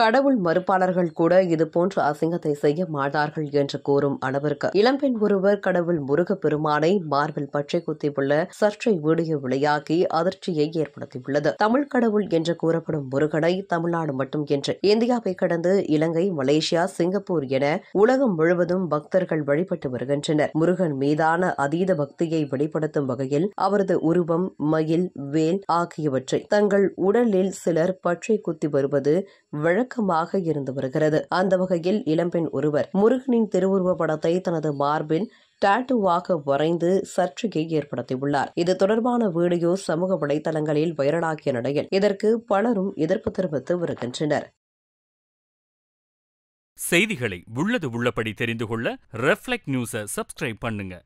கடவுள் மறுப்பாளர்கள் கூட இது போன்ற அசிங்கத்தை செய்ய மாட்டார்கள் என்று கூறும் அளவிற்கு இளம்பெண் ஒருவர் கடவுள் முருக பெருமானை மார்பில் பச்சை குத்தியுள்ள சர்ச்சை வீடியோ விளையாக்கி அதிர்ச்சியை ஏற்படுத்தியுள்ளது தமிழ் கடவுள் என்று கூறப்படும் முருகனை தமிழ்நாடு மட்டும் என்று இந்தியாவை கடந்து இலங்கை மலேசியா சிங்கப்பூர் என உலகம் முழுவதும் பக்தர்கள் வழிபட்டு வருகின்றனர் முருகன் மீதான அதீத பக்தியை வெளிப்படுத்தும் வகையில் அவரது உருவம் மயில் வேல் ஆகியவற்றை தங்கள் உடலில் சிலர் பற்றை குத்தி வருவது வழக்கு வழக்கமாக இருந்து வருகிறது அந்த வகையில் இளம்பெண் ஒருவர் முருகனின் திருவுருவ படத்தை தனது மார்பின் டாட்டுவாக வரைந்து சர்ச்சையை ஏற்படுத்தியுள்ளார் இது தொடர்பான வீடியோ சமூக வலைதளங்களில் வைரலாகிய நிலையில் இதற்கு பலரும் எதிர்ப்பு தெரிவித்து வருகின்றனர் செய்திகளை உள்ளது உள்ளபடி தெரிந்து கொள்ள ரெஃப்ளெக்ட் நியூஸ் சப்ஸ்கிரைப் பண்ணுங்க